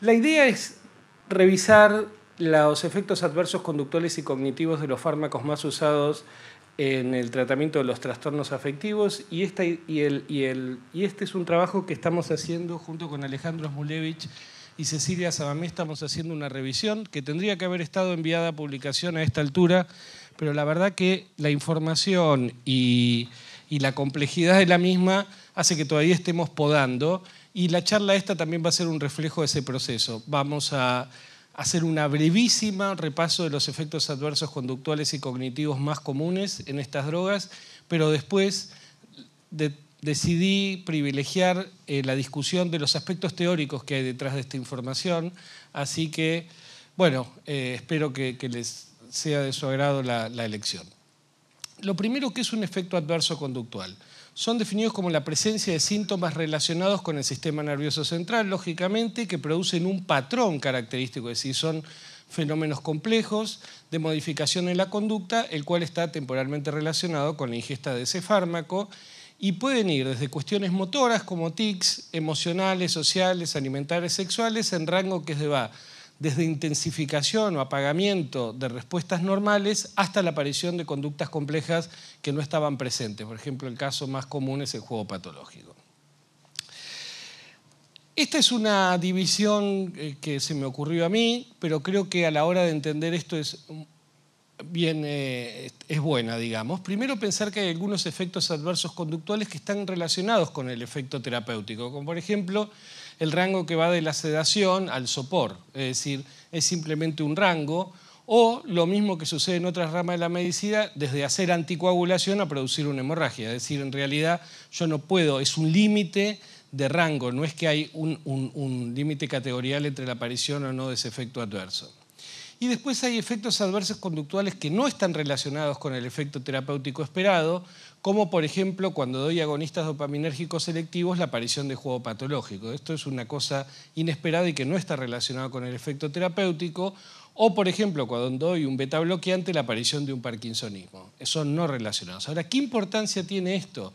La idea es revisar los efectos adversos conductuales y cognitivos de los fármacos más usados en el tratamiento de los trastornos afectivos y, esta, el, y, este es un trabajo que estamos haciendo junto con Alejandro Smulevich y Cecilia Sabamé, estamos haciendo una revisión que tendría que haber estado enviada a publicación a esta altura, pero la verdad que la información y, y la complejidad de la misma hace que todavía estemos podando y la charla esta también va a ser un reflejo de ese proceso. Vamos a hacer una brevísima repaso de los efectos adversos conductuales y cognitivos más comunes en estas drogas, pero después decidí privilegiar eh, la discusión de los aspectos teóricos que hay detrás de esta información, así que, bueno, eh, espero que, les sea de su agrado la, la elección. Lo primero que es un efecto adverso conductual son definidos como la presencia de síntomas relacionados con el sistema nervioso central, lógicamente, que producen un patrón característico, es decir, son fenómenos complejos de modificación en la conducta, el cual está temporalmente relacionado con la ingesta de ese fármaco, y pueden ir desde cuestiones motoras como tics, emocionales, sociales, alimentares, sexuales, en rango que se va desde intensificación o apagamiento de respuestas normales hasta la aparición de conductas complejas que no estaban presentes. Por ejemplo, el caso más común es el juego patológico. Esta es una división eh, que se me ocurrió a mí, pero creo que a la hora de entender esto es bien eh, es buena, digamos. Primero pensar que hay algunos efectos adversos conductuales que están relacionados con el efecto terapéutico, como por ejemplo el rango que va de la sedación al sopor, es decir, es simplemente un rango, o lo mismo que sucede en otras ramas de la medicina, desde hacer anticoagulación a producir una hemorragia. Es decir, en realidad yo no puedo, es un límite de rango, no es que hay un, límite categorial entre la aparición o no de ese efecto adverso. Y después hay efectos adversos conductuales que no están relacionados con el efecto terapéutico esperado, como por ejemplo cuando doy agonistas dopaminérgicos selectivos la aparición de juego patológico. Esto es una cosa inesperada y que no está relacionada con el efecto terapéutico. O por ejemplo cuando doy un beta bloqueante la aparición de un parkinsonismo. Son no relacionados. Ahora, ¿qué importancia tiene esto?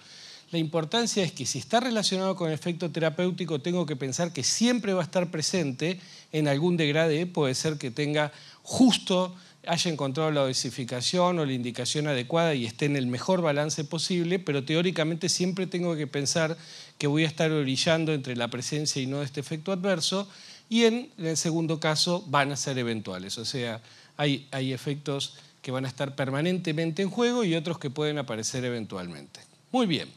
La importancia es que si está relacionado con el efecto terapéutico, tengo que pensar que siempre va a estar presente en algún degrade, puede ser que tenga justo haya encontrado la dosificación o la indicación adecuada y esté en el mejor balance posible, pero teóricamente siempre tengo que pensar que voy a estar orillando entre la presencia y no de este efecto adverso, y en, el segundo caso van a ser eventuales, o sea, hay efectos que van a estar permanentemente en juego y otros que pueden aparecer eventualmente. Muy bien.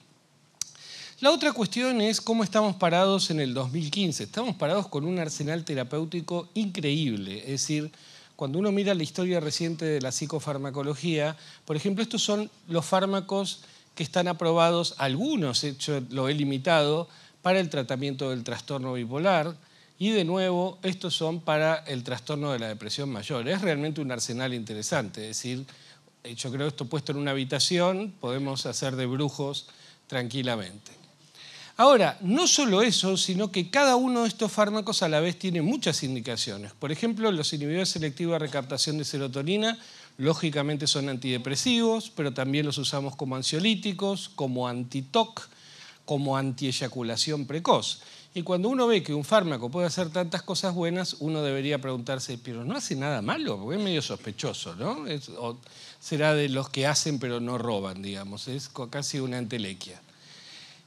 La otra cuestión es cómo estamos parados en el 2015. Estamos parados con un arsenal terapéutico increíble, es decir, cuando uno mira la historia reciente de la psicofarmacología, por ejemplo, estos son los fármacos que están aprobados, algunos, yo lo he limitado, para el tratamiento del trastorno bipolar. Y de nuevo, estos son para el trastorno de la depresión mayor. Es realmente un arsenal interesante. Es decir, eh, yo creo que esto puesto en una habitación, podemos hacer de brujos tranquilamente. Ahora, no solo eso, sino que cada uno de estos fármacos a la vez tiene muchas indicaciones. Por ejemplo, los inhibidores selectivos de recaptación de serotonina, lógicamente son antidepresivos, pero también los usamos como ansiolíticos, como antitoc, como antieyaculación precoz. Y cuando uno ve que un fármaco puede hacer tantas cosas buenas, uno debería preguntarse, pero no hace nada malo, porque es medio sospechoso, ¿no? será de los que hacen pero no roban, digamos, es casi una entelequia.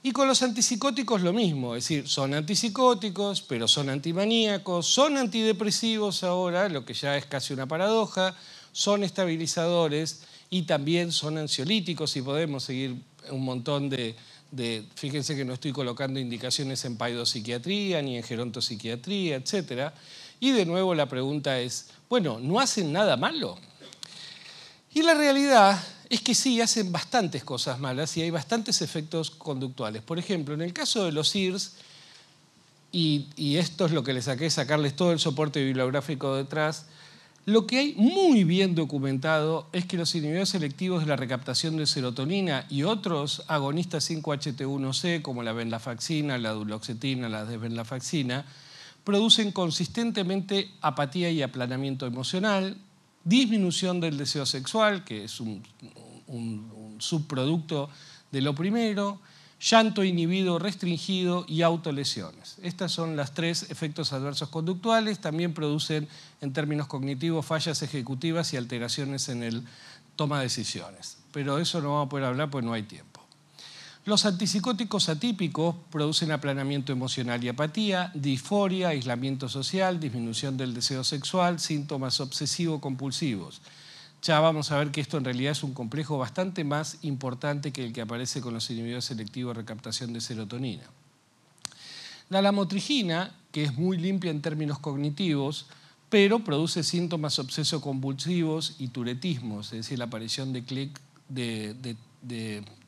Y con los antipsicóticos lo mismo, es decir, son antipsicóticos, pero son antimaníacos, son antidepresivos ahora, lo que ya es casi una paradoja, son estabilizadores y también son ansiolíticos y podemos seguir un montón de, fíjense que no estoy colocando indicaciones en psiquiatría ni en gerontopsiquiatría, etc. Y de nuevo la pregunta es, bueno, ¿no hacen nada malo? Y la realidad es que sí, hacen bastantes cosas malas y hay bastantes efectos conductuales. Por ejemplo, en el caso de los IRS, y, esto es lo que le saqué, sacarles todo el soporte bibliográfico detrás, lo que hay muy bien documentado es que los inhibidores selectivos de la recaptación de serotonina y otros agonistas 5-HT1C, como la venlafaxina, la duloxetina, la desvenlafaxina, producen consistentemente apatía y aplanamiento emocional, disminución del deseo sexual, que es un, subproducto de lo primero, llanto inhibido, restringido y autolesiones. Estas son las tres efectos adversos conductuales. También producen, en términos cognitivos, fallas ejecutivas y alteraciones en el toma de decisiones. Pero eso no vamos a poder hablar porque no hay tiempo. Los antipsicóticos atípicos producen aplanamiento emocional y apatía, disforia, aislamiento social, disminución del deseo sexual, síntomas obsesivo-compulsivos. Ya vamos a ver que esto en realidad es un complejo bastante más importante que el que aparece con los inhibidores selectivos de recaptación de serotonina. La lamotrigina, que es muy limpia en términos cognitivos, pero produce síntomas obseso compulsivos y turetismos, es decir, la aparición de, clic, de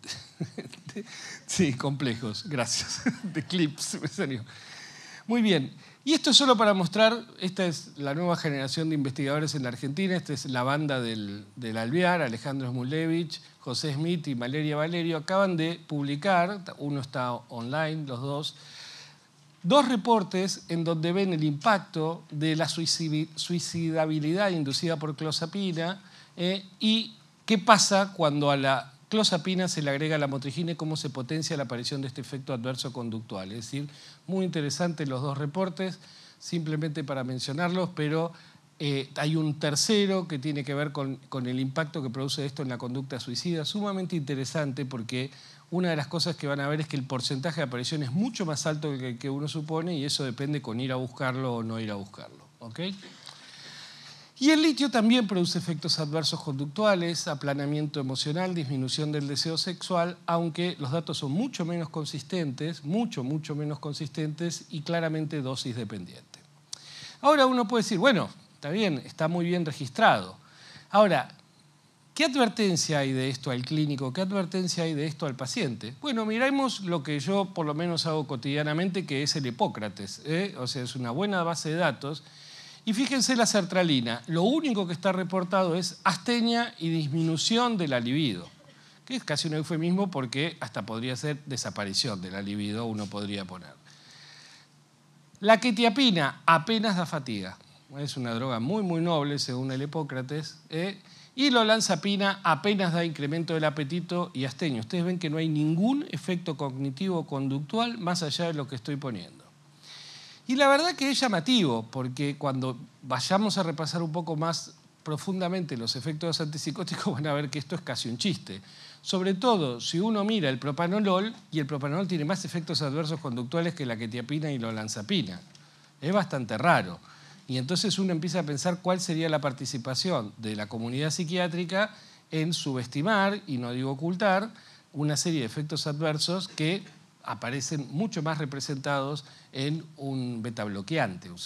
sí, complejos, gracias. De clips, me salió. Muy bien. Y esto es solo para mostrar, esta es la nueva generación de investigadores en la Argentina, esta es la banda del, del Alvear, Alejandro Smulevich, José Smith y Valeria Valerio, acaban de publicar, uno está online, los dos, dos reportes en donde ven el impacto de la suicidabilidad inducida por clozapina eh, y qué pasa cuando a la Clozapina se le agrega a la motrigina y cómo se potencia la aparición de este efecto adverso conductual. Es decir, muy interesantes los dos reportes, simplemente para mencionarlos, pero eh, hay un tercero que tiene que ver con, el impacto que produce esto en la conducta suicida, sumamente interesante porque una de las cosas que van a ver es que el porcentaje de aparición es mucho más alto que el que uno supone y eso depende con ir a buscarlo o no ir a buscarlo. Y el litio también produce efectos adversos conductuales, aplanamiento emocional, disminución del deseo sexual, aunque los datos son mucho menos consistentes, mucho, mucho menos consistentes y claramente dosis dependiente. Ahora uno puede decir, bueno, está bien, está muy bien registrado. Ahora, ¿qué advertencia hay de esto al clínico? ¿Qué advertencia hay de esto al paciente? Bueno, miraremos lo que yo por lo menos hago cotidianamente, que es el Hipócrates. ¿eh? O sea, es una buena base de datos y fíjense la sertralina, lo único que está reportado es astenia y disminución de la libido, que es casi un eufemismo porque hasta podría ser desaparición de la libido, uno podría poner. La quetiapina apenas da fatiga, es una droga muy muy noble según el Hipócrates, ¿eh? y y olanzapina apenas da incremento del apetito y astenia. Ustedes ven que no hay ningún efecto cognitivo conductual más allá de lo que estoy poniendo. Y la verdad que es llamativo, porque cuando vayamos a repasar un poco más profundamente los efectos antipsicóticos van a ver que esto es casi un chiste. Sobre todo si uno mira el propanolol y el propanolol tiene más efectos adversos conductuales que la quetiapina y la lanzapina Es bastante raro. Y entonces uno empieza a pensar cuál sería la participación de la comunidad psiquiátrica en subestimar, y no digo ocultar, una serie de efectos adversos que aparecen mucho más representados en un betabloqueante, un,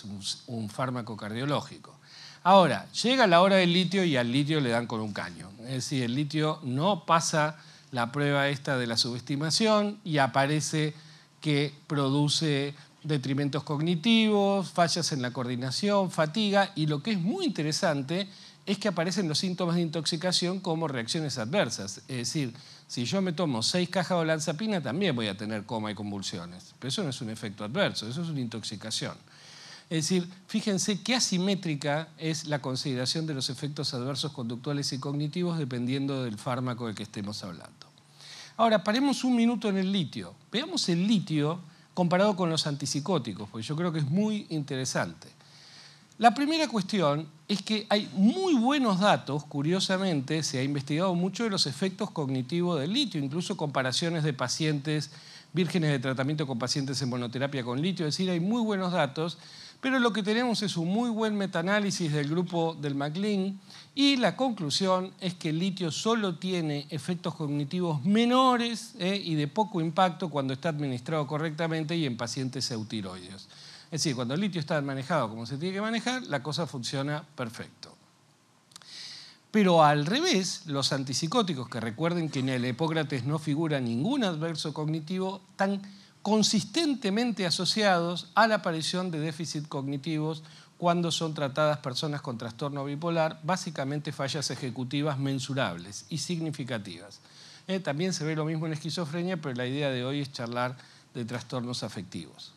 un fármaco cardiológico. Ahora, llega la hora del litio y al litio le dan con un caño. Es decir, el litio no pasa la prueba esta de la subestimación y aparece que produce detrimentos cognitivos, fallas en la coordinación, fatiga y lo que es muy interesante es que aparecen los síntomas de intoxicación como reacciones adversas. Es decir, si yo me tomo seis cajas de olanzapina, también voy a tener coma y convulsiones. Pero eso no es un efecto adverso, eso es una intoxicación. Es decir, fíjense qué asimétrica es la consideración de los efectos adversos conductuales y cognitivos dependiendo del fármaco del que estemos hablando. Ahora, paremos un minuto en el litio. Veamos el litio comparado con los antipsicóticos, porque yo creo que es muy interesante. La primera cuestión es que hay muy buenos datos, curiosamente, se ha investigado mucho de los efectos cognitivos del litio, incluso comparaciones de pacientes vírgenes de tratamiento con pacientes en monoterapia con litio, es decir, hay muy buenos datos, pero lo que tenemos es un muy buen metaanálisis del grupo del MacLean y la conclusión es que el litio solo tiene efectos cognitivos menores eh, y de poco impacto cuando está administrado correctamente y en pacientes eutiroides. Es decir, cuando el litio está manejado como se tiene que manejar, la cosa funciona perfecto. Pero al revés, los antipsicóticos, que recuerden que en el Hipócrates no figura ningún adverso cognitivo, están consistentemente asociados a la aparición de déficit cognitivos cuando son tratadas personas con trastorno bipolar, básicamente fallas ejecutivas mensurables y significativas. Eh, también se ve lo mismo en esquizofrenia, pero la idea de hoy es charlar de trastornos afectivos.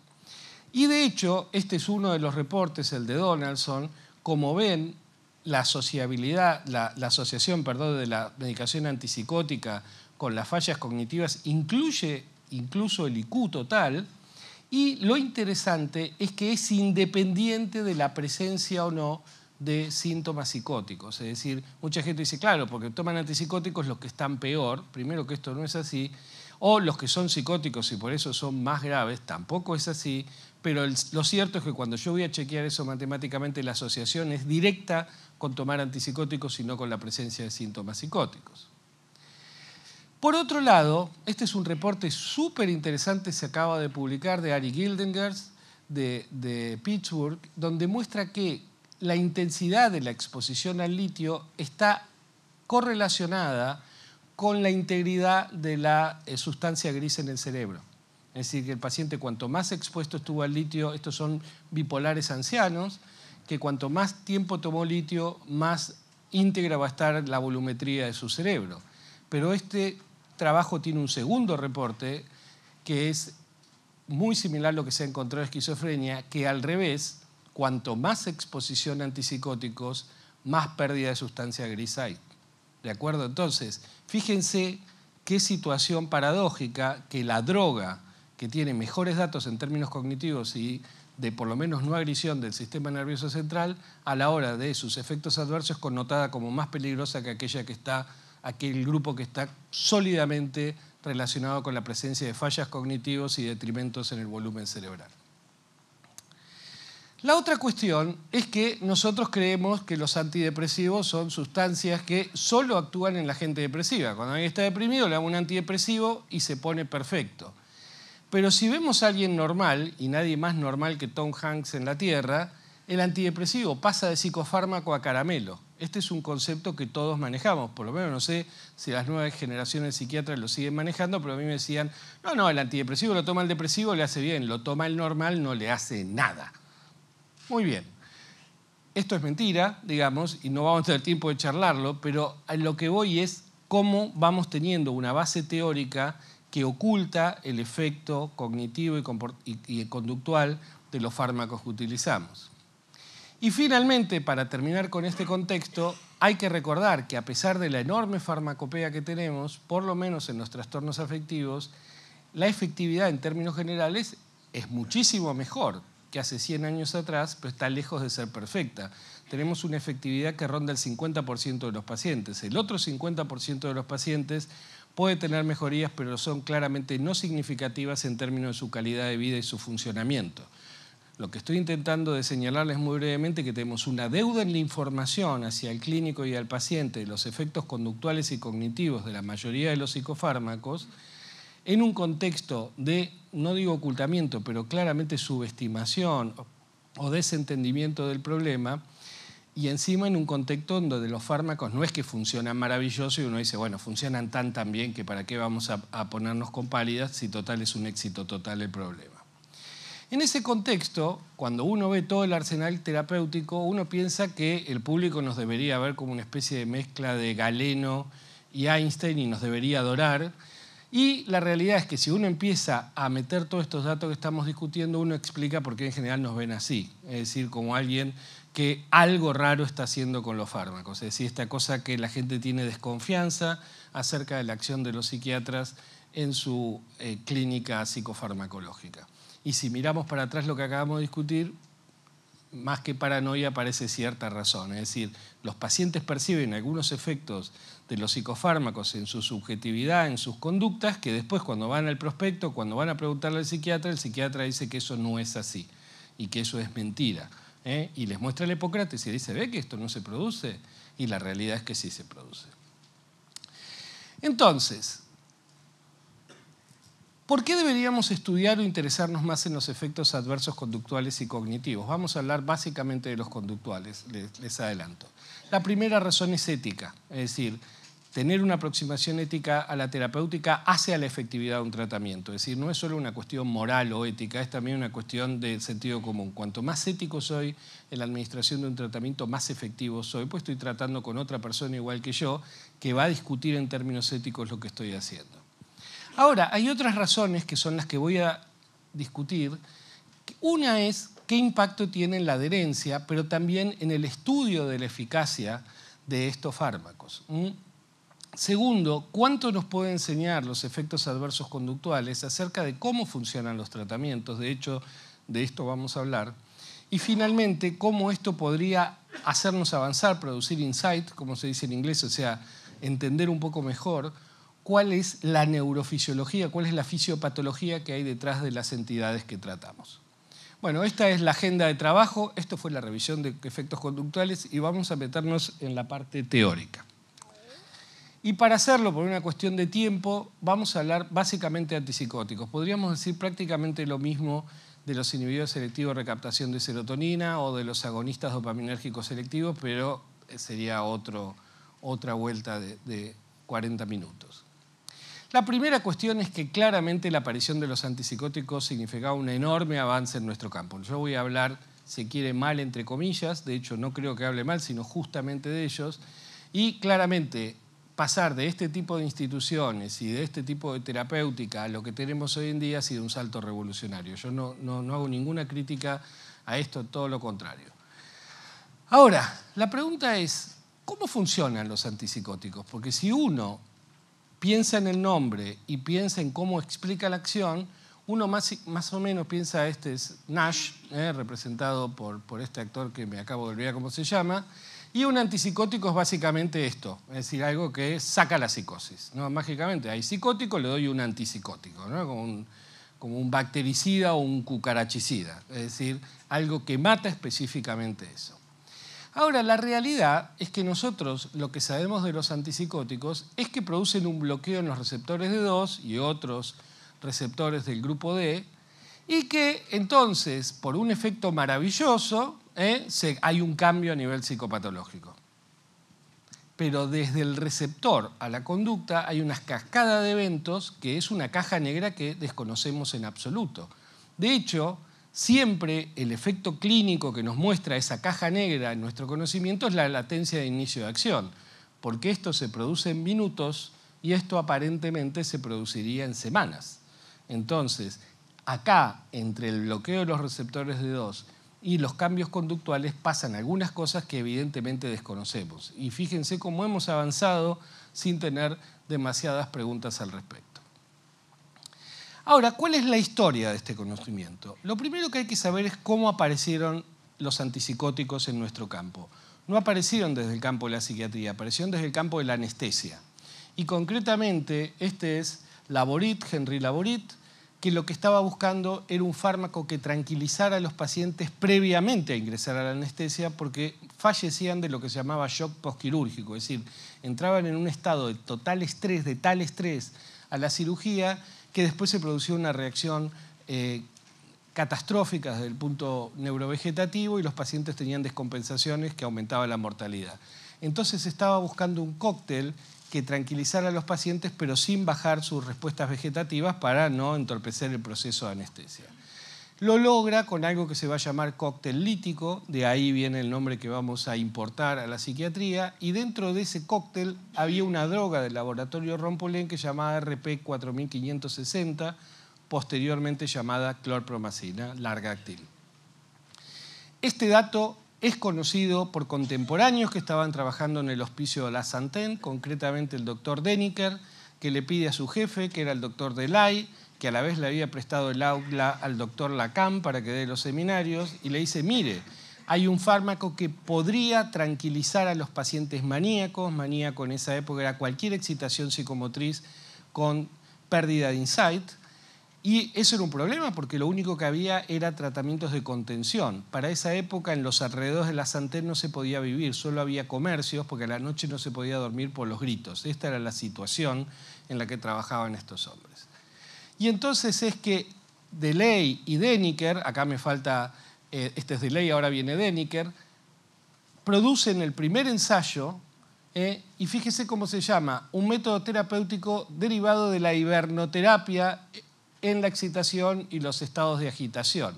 Y de hecho, este es uno de los reportes, el de Donaldson, como ven, la la, asociación de la medicación antipsicótica con las fallas cognitivas incluye incluso el IQ total, y lo interesante es que es independiente de la presencia o no de síntomas psicóticos. Es decir, mucha gente dice, claro, porque toman antipsicóticos los que están peor, primero que esto no es así, o los que son psicóticos y por eso son más graves, tampoco es así, pero lo cierto es que cuando yo voy a chequear eso matemáticamente, la asociación es directa con tomar antipsicóticos y no con la presencia de síntomas psicóticos. Por otro lado, este es un reporte súper interesante, se acaba de publicar, de Ari Gildengers, de, de Pittsburgh, donde muestra que la intensidad de la exposición al litio está correlacionada con la integridad de la eh, sustancia gris en el cerebro. Es decir, que el paciente cuanto más expuesto estuvo al litio, estos son bipolares ancianos, que cuanto más tiempo tomó litio, más íntegra va a estar la volumetría de su cerebro. Pero este trabajo tiene un segundo reporte que es muy similar a lo que se ha encontrado en esquizofrenia, que al revés, cuanto más exposición a antipsicóticos, más pérdida de sustancia gris hay. ¿De acuerdo? Entonces, fíjense qué situación paradójica que la droga, que tiene mejores datos en términos cognitivos y de por lo menos no agresión del sistema nervioso central, a la hora de sus efectos adversos connotada como más peligrosa que aquella que está, aquel grupo que está sólidamente relacionado con la presencia de fallas cognitivos y detrimentos en el volumen cerebral. La otra cuestión es que nosotros creemos que los antidepresivos son sustancias que solo actúan en la gente depresiva. Cuando alguien está deprimido le hago un antidepresivo y se pone perfecto. Pero si vemos a alguien normal, y nadie más normal que Tom Hanks en la Tierra, el antidepresivo pasa de psicofármaco a caramelo. Este es un concepto que todos manejamos, por lo menos no sé si las nuevas generaciones de psiquiatras lo siguen manejando, pero a mí me decían, no, no, el antidepresivo lo toma el depresivo, le hace bien, lo toma el normal, no le hace nada. Muy bien. Esto es mentira, digamos, y no vamos a tener tiempo de charlarlo, pero lo que voy es cómo vamos teniendo una base teórica que oculta el efecto cognitivo y, conductual de los fármacos que utilizamos. Y finalmente, para terminar con este contexto, hay que recordar que a pesar de la enorme farmacopea que tenemos, por lo menos en los trastornos afectivos, la efectividad en términos generales es muchísimo mejor, que hace 100 años atrás, pero está lejos de ser perfecta. Tenemos una efectividad que ronda el 50% de los pacientes. El otro 50% de los pacientes puede tener mejorías, pero son claramente no significativas en términos de su calidad de vida y su funcionamiento. Lo que estoy intentando de señalarles muy brevemente que tenemos una deuda en la información hacia el clínico y al paciente de los efectos conductuales y cognitivos de la mayoría de los psicofármacos en un contexto de, no digo ocultamiento, pero claramente subestimación o desentendimiento del problema, y encima en un contexto donde los fármacos no es que funcionan maravilloso y uno dice, bueno, funcionan tan tan bien que para qué vamos a, ponernos con pálidas si total es un éxito total el problema. En ese contexto, cuando uno ve todo el arsenal terapéutico, uno piensa que el público nos debería ver como una especie de mezcla de Galeno y Einstein y nos debería adorar, y la realidad es que si uno empieza a meter todos estos datos que estamos discutiendo, uno explica por qué en general nos ven así, es decir, como alguien que algo raro está haciendo con los fármacos, es decir, esta cosa que la gente tiene desconfianza acerca de la acción de los psiquiatras en su eh, clínica psicofarmacológica. Y si miramos para atrás lo que acabamos de discutir, más que paranoia parece cierta razón, es decir, los pacientes perciben algunos efectos de los psicofármacos en su subjetividad, en sus conductas, que después cuando van al prospecto, cuando van a preguntarle al psiquiatra, el psiquiatra dice que eso no es así y que eso es mentira. ¿eh? Y les muestra el Hipócrates y dice, ve que esto no se produce y la realidad es que sí se produce. Entonces, ¿por qué deberíamos estudiar o interesarnos más en los efectos adversos conductuales y cognitivos? Vamos a hablar básicamente de los conductuales, les adelanto. La primera razón es ética, es decir, tener una aproximación ética a la terapéutica hace a la efectividad de un tratamiento. Es decir, no es solo una cuestión moral o ética, es también una cuestión de sentido común. Cuanto más ético soy en la administración de un tratamiento, más efectivo soy, pues estoy tratando con otra persona igual que yo que va a discutir en términos éticos lo que estoy haciendo. Ahora, hay otras razones que son las que voy a discutir. Una es qué impacto tiene en la adherencia, pero también en el estudio de la eficacia de estos fármacos. Segundo, ¿cuánto nos puede enseñar los efectos adversos conductuales acerca de cómo funcionan los tratamientos? De hecho, de esto vamos a hablar. Y finalmente, cómo esto podría hacernos avanzar, producir insight, como se dice en inglés, o sea, entender un poco mejor cuál es la neurofisiología, cuál es la fisiopatología que hay detrás de las entidades que tratamos. Bueno, esta es la agenda de trabajo, esto fue la revisión de efectos conductuales y vamos a meternos en la parte teórica. Y para hacerlo, por una cuestión de tiempo, vamos a hablar básicamente de antipsicóticos. Podríamos decir prácticamente lo mismo de los inhibidores selectivos de recaptación de serotonina o de los agonistas dopaminérgicos selectivos, pero eh, sería otro, otra vuelta de, 40 minutos. La primera cuestión es que claramente la aparición de los antipsicóticos significaba un enorme avance en nuestro campo. Yo voy a hablar, se quiere, mal entre comillas, de hecho no creo que hable mal, sino justamente de ellos. Y claramente pasar de este tipo de instituciones y de este tipo de terapéutica a lo que tenemos hoy en día ha sido un salto revolucionario. Yo no, hago ninguna crítica a esto, todo lo contrario. Ahora, la pregunta es, ¿cómo funcionan los antipsicóticos? Porque si uno piensa en el nombre y piensa en cómo explica la acción, uno más, más o menos piensa, este es Nash, eh, representado por, por este actor que me acabo de olvidar cómo se llama, y un antipsicótico es básicamente esto, es decir, algo que saca la psicosis. ¿no? Mágicamente, hay psicótico, le doy un antipsicótico, ¿no? como, un, como un bactericida o un cucarachicida, es decir, algo que mata específicamente eso. Ahora, la realidad es que nosotros lo que sabemos de los antipsicóticos es que producen un bloqueo en los receptores de 2 y otros receptores del grupo D, y que entonces, por un efecto maravilloso, ¿eh? hay un cambio a nivel psicopatológico. Pero desde el receptor a la conducta hay una cascada de eventos que es una caja negra que desconocemos en absoluto. De hecho, siempre el efecto clínico que nos muestra esa caja negra en nuestro conocimiento es la latencia de inicio de acción, porque esto se produce en minutos y esto aparentemente se produciría en semanas. Entonces, acá, entre el bloqueo de los receptores de 2 y los cambios conductuales pasan algunas cosas que evidentemente desconocemos. Y fíjense cómo hemos avanzado sin tener demasiadas preguntas al respecto. Ahora, ¿cuál es la historia de este conocimiento? Lo primero que hay que saber es cómo aparecieron los antipsicóticos en nuestro campo. No aparecieron desde el campo de la psiquiatría, aparecieron desde el campo de la anestesia. Y concretamente, este es Laborit, Henry Laborit, que lo que estaba buscando era un fármaco que tranquilizara a los pacientes previamente a ingresar a la anestesia porque fallecían de lo que se llamaba shock postquirúrgico, es decir, entraban en un estado de total estrés, de tal estrés a la cirugía que después se producía una reacción eh, catastrófica desde el punto neurovegetativo y los pacientes tenían descompensaciones que aumentaba la mortalidad. Entonces estaba buscando un cóctel que tranquilizar a los pacientes, pero sin bajar sus respuestas vegetativas para no entorpecer el proceso de anestesia. Lo logra con algo que se va a llamar cóctel lítico, de ahí viene el nombre que vamos a importar a la psiquiatría, y dentro de ese cóctel había una droga del laboratorio Rompolén que llamada RP4560, posteriormente llamada clorpromacina, larga actil. Este dato es conocido por contemporáneos que estaban trabajando en el hospicio de la Santén, concretamente el doctor Deniker, que le pide a su jefe, que era el doctor Delay, que a la vez le había prestado el aula al doctor Lacan para que dé los seminarios, y le dice, mire, hay un fármaco que podría tranquilizar a los pacientes maníacos, maníaco en esa época era cualquier excitación psicomotriz con pérdida de insight, y eso era un problema porque lo único que había era tratamientos de contención. Para esa época en los alrededores de la Santé no se podía vivir, solo había comercios porque a la noche no se podía dormir por los gritos. Esta era la situación en la que trabajaban estos hombres. Y entonces es que Deley y Deniker, acá me falta, eh, este es Deley, ahora viene Deniker, producen el primer ensayo eh, y fíjese cómo se llama, un método terapéutico derivado de la hibernoterapia en la excitación y los estados de agitación.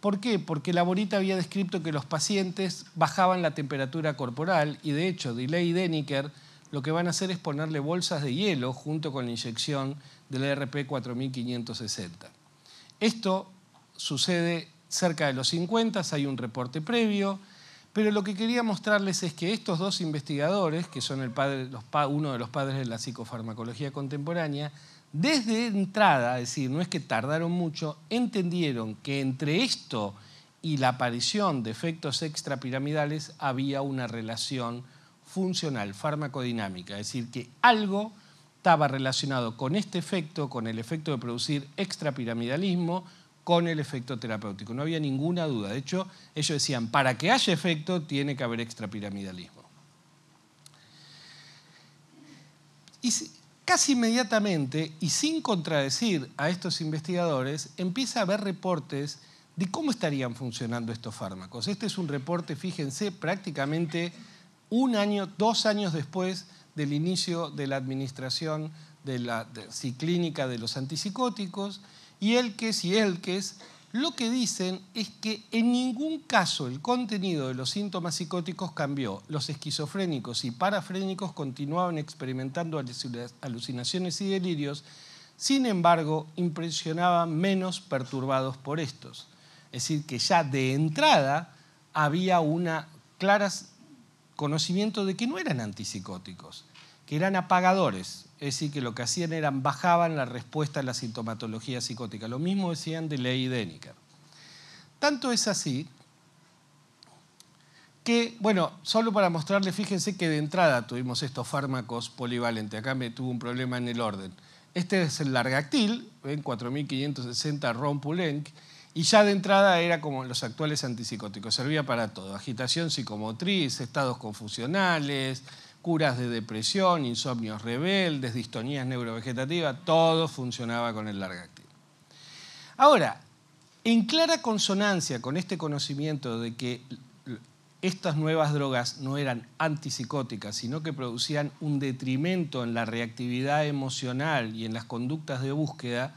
¿Por qué? Porque Laborita había descrito que los pacientes bajaban la temperatura corporal y de hecho Delay y Deniker lo que van a hacer es ponerle bolsas de hielo junto con la inyección del e RP 4560. Esto sucede cerca de los 50, hay un reporte previo, pero lo que quería mostrarles es que estos dos investigadores, que son uno de los padres de la psicofarmacología contemporánea, desde entrada, es decir, no es que tardaron mucho, entendieron que entre esto y la aparición de efectos extrapiramidales había una relación funcional, farmacodinámica, es decir, que algo estaba relacionado con este efecto, con el efecto de producir extrapiramidalismo, con el efecto terapéutico. No había ninguna duda. De hecho, ellos decían, para que haya efecto tiene que haber extrapiramidalismo. Y Casi inmediatamente y sin contradecir a estos investigadores, empieza a haber reportes de cómo estarían funcionando estos fármacos. Este es un reporte, fíjense, prácticamente un año, dos años después del inicio de la administración de la de, de los antipsicóticos y el que si el que es lo que dicen es que en ningún caso el contenido de los síntomas psicóticos cambió. Los esquizofrénicos y parafrénicos continuaban experimentando alucinaciones y delirios, sin embargo, impresionaban menos perturbados por estos. Es decir, que ya de entrada había un claro conocimiento de que no eran antipsicóticos, que eran apagadores, es decir, que lo que hacían era bajaban la respuesta a la sintomatología psicótica. Lo mismo decían de ley Deniker. Tanto es así que, bueno, solo para mostrarles, fíjense que de entrada tuvimos estos fármacos polivalentes. Acá me tuvo un problema en el orden. Este es el largactil, ven, 4560 rompulenc, y ya de entrada era como los actuales antipsicóticos, servía para todo, agitación psicomotriz, estados confusionales, curas de depresión, insomnios rebeldes, distonías neurovegetativas, todo funcionaba con el largactil. Ahora, en clara consonancia con este conocimiento de que estas nuevas drogas no eran antipsicóticas, sino que producían un detrimento en la reactividad emocional y en las conductas de búsqueda,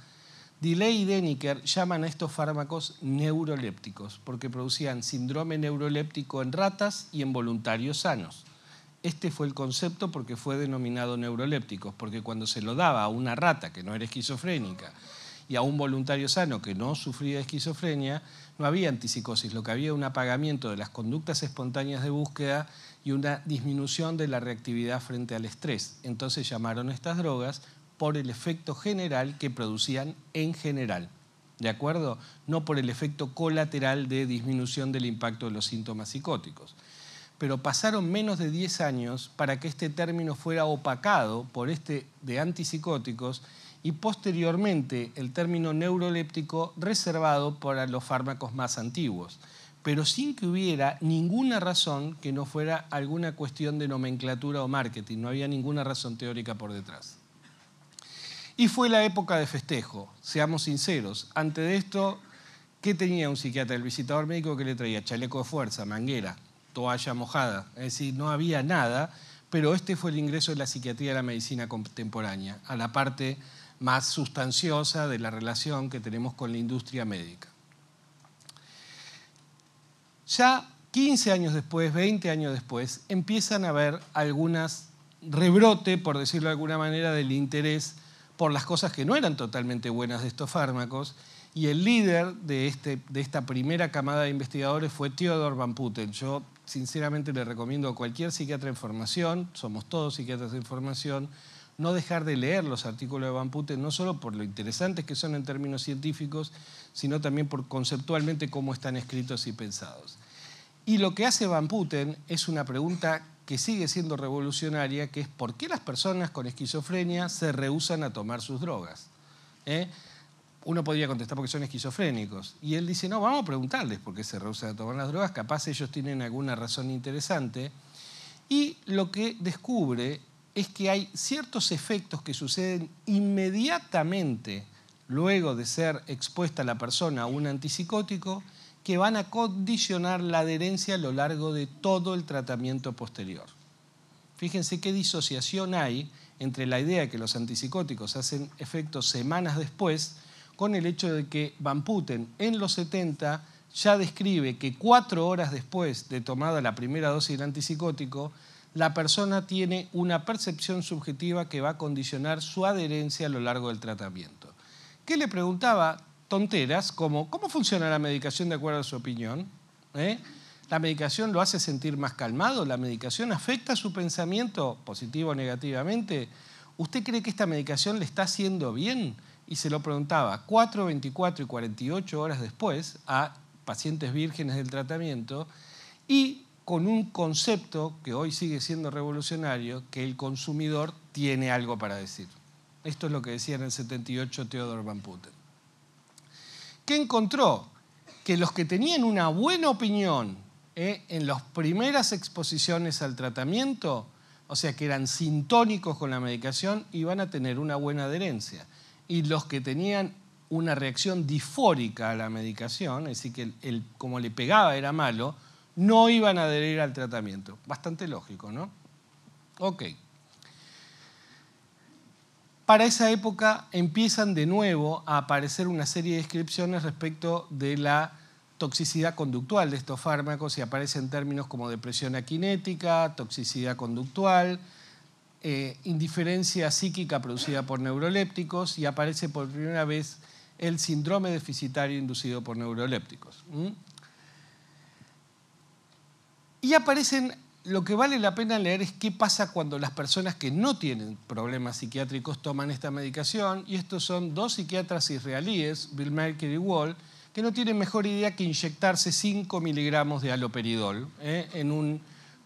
Delay y Deniker llaman a estos fármacos neurolépticos, porque producían síndrome neuroléptico en ratas y en voluntarios sanos. Este fue el concepto porque fue denominado neurolépticos, porque cuando se lo daba a una rata que no era esquizofrénica y a un voluntario sano que no sufría esquizofrenia, no había antipsicosis, lo que había un apagamiento de las conductas espontáneas de búsqueda y una disminución de la reactividad frente al estrés. Entonces llamaron estas drogas por el efecto general que producían en general, ¿de acuerdo? No por el efecto colateral de disminución del impacto de los síntomas psicóticos pero pasaron menos de 10 años para que este término fuera opacado por este de antipsicóticos y posteriormente el término neuroléptico reservado para los fármacos más antiguos, pero sin que hubiera ninguna razón que no fuera alguna cuestión de nomenclatura o marketing, no había ninguna razón teórica por detrás. Y fue la época de festejo, seamos sinceros, ante de esto, ¿qué tenía un psiquiatra? El visitador médico que le traía chaleco de fuerza, manguera, toalla mojada, es decir, no había nada, pero este fue el ingreso de la psiquiatría a la medicina contemporánea, a la parte más sustanciosa de la relación que tenemos con la industria médica. Ya 15 años después, 20 años después, empiezan a haber algunas rebrote, por decirlo de alguna manera, del interés por las cosas que no eran totalmente buenas de estos fármacos y el líder de, este, de esta primera camada de investigadores fue Theodore Van Putten. Yo sinceramente le recomiendo a cualquier psiquiatra en formación, somos todos psiquiatras en formación, no dejar de leer los artículos de Van Putten, no solo por lo interesantes que son en términos científicos, sino también por conceptualmente cómo están escritos y pensados. Y lo que hace Van Putten es una pregunta que sigue siendo revolucionaria, que es por qué las personas con esquizofrenia se rehusan a tomar sus drogas. ¿Eh? uno podría contestar porque son esquizofrénicos. Y él dice, no, vamos a preguntarles por qué se rehusan a tomar las drogas, capaz ellos tienen alguna razón interesante. Y lo que descubre es que hay ciertos efectos que suceden inmediatamente luego de ser expuesta la persona a un antipsicótico que van a condicionar la adherencia a lo largo de todo el tratamiento posterior. Fíjense qué disociación hay entre la idea que los antipsicóticos hacen efectos semanas después con el hecho de que Van Putten en los 70 ya describe que cuatro horas después de tomada la primera dosis del antipsicótico, la persona tiene una percepción subjetiva que va a condicionar su adherencia a lo largo del tratamiento. ¿Qué le preguntaba? Tonteras como, ¿cómo funciona la medicación de acuerdo a su opinión? ¿Eh? ¿La medicación lo hace sentir más calmado? ¿La medicación afecta su pensamiento positivo o negativamente? ¿Usted cree que esta medicación le está haciendo bien? y se lo preguntaba 4, 24 y 48 horas después a pacientes vírgenes del tratamiento y con un concepto que hoy sigue siendo revolucionario, que el consumidor tiene algo para decir. Esto es lo que decía en el 78 Theodor Van Putten. ¿Qué encontró? Que los que tenían una buena opinión eh, en las primeras exposiciones al tratamiento, o sea que eran sintónicos con la medicación, iban a tener una buena adherencia y los que tenían una reacción disfórica a la medicación, es decir, que el, como le pegaba era malo, no iban a adherir al tratamiento. Bastante lógico, ¿no? Ok. Para esa época empiezan de nuevo a aparecer una serie de descripciones respecto de la toxicidad conductual de estos fármacos y aparecen términos como depresión aquinética, toxicidad conductual, eh, indiferencia psíquica producida por neurolépticos y aparece por primera vez el síndrome deficitario inducido por neurolépticos. Y aparecen, lo que vale la pena leer es qué pasa cuando las personas que no tienen problemas psiquiátricos toman esta medicación, y estos son dos psiquiatras israelíes, Bill Mercury y Wall, que no tienen mejor idea que inyectarse 5 miligramos de aloperidol ¿eh? en un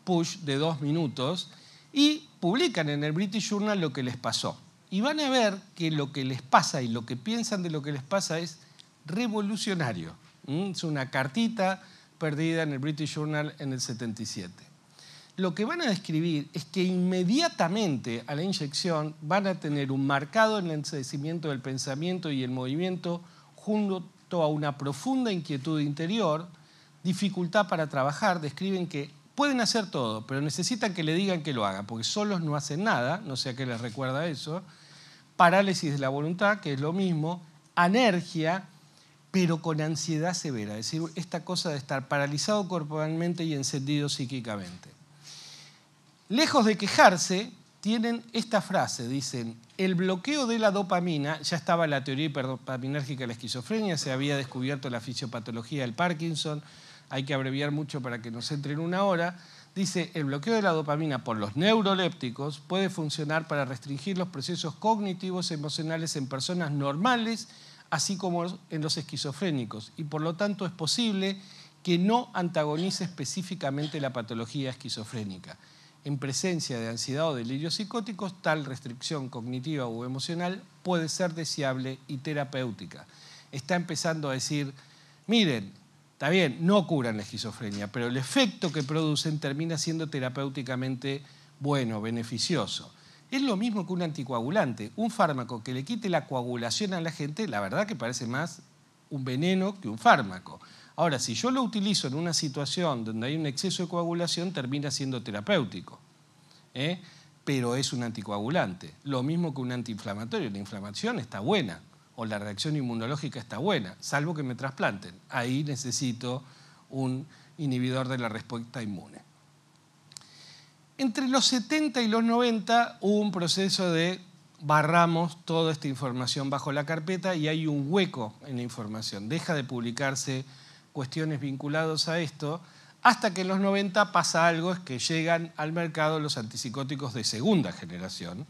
push de dos minutos, y publican en el British Journal lo que les pasó. Y van a ver que lo que les pasa y lo que piensan de lo que les pasa es revolucionario. ¿Mm? Es una cartita perdida en el British Journal en el 77. Lo que van a describir es que inmediatamente a la inyección van a tener un marcado enlentecimiento del pensamiento y el movimiento junto a una profunda inquietud interior, dificultad para trabajar, describen que Pueden hacer todo, pero necesitan que le digan que lo haga, porque solos no hacen nada, no sé a qué les recuerda eso. Parálisis de la voluntad, que es lo mismo, anergia, pero con ansiedad severa, es decir, esta cosa de estar paralizado corporalmente y encendido psíquicamente. Lejos de quejarse, tienen esta frase, dicen, el bloqueo de la dopamina, ya estaba la teoría hiperdopaminérgica de la esquizofrenia, se había descubierto la fisiopatología del Parkinson, hay que abreviar mucho para que nos entre en una hora, dice, el bloqueo de la dopamina por los neurolépticos puede funcionar para restringir los procesos cognitivos emocionales en personas normales, así como en los esquizofrénicos, y por lo tanto es posible que no antagonice específicamente la patología esquizofrénica. En presencia de ansiedad o delirios psicóticos, tal restricción cognitiva o emocional puede ser deseable y terapéutica. Está empezando a decir, miren, Está bien, no curan la esquizofrenia, pero el efecto que producen termina siendo terapéuticamente bueno, beneficioso. Es lo mismo que un anticoagulante. Un fármaco que le quite la coagulación a la gente, la verdad que parece más un veneno que un fármaco. Ahora, si yo lo utilizo en una situación donde hay un exceso de coagulación, termina siendo terapéutico. ¿eh? Pero es un anticoagulante. Lo mismo que un antiinflamatorio. La inflamación está buena o la reacción inmunológica está buena, salvo que me trasplanten. Ahí necesito un inhibidor de la respuesta inmune. Entre los 70 y los 90 hubo un proceso de barramos toda esta información bajo la carpeta y hay un hueco en la información. Deja de publicarse cuestiones vinculadas a esto hasta que en los 90 pasa algo, es que llegan al mercado los antipsicóticos de segunda generación,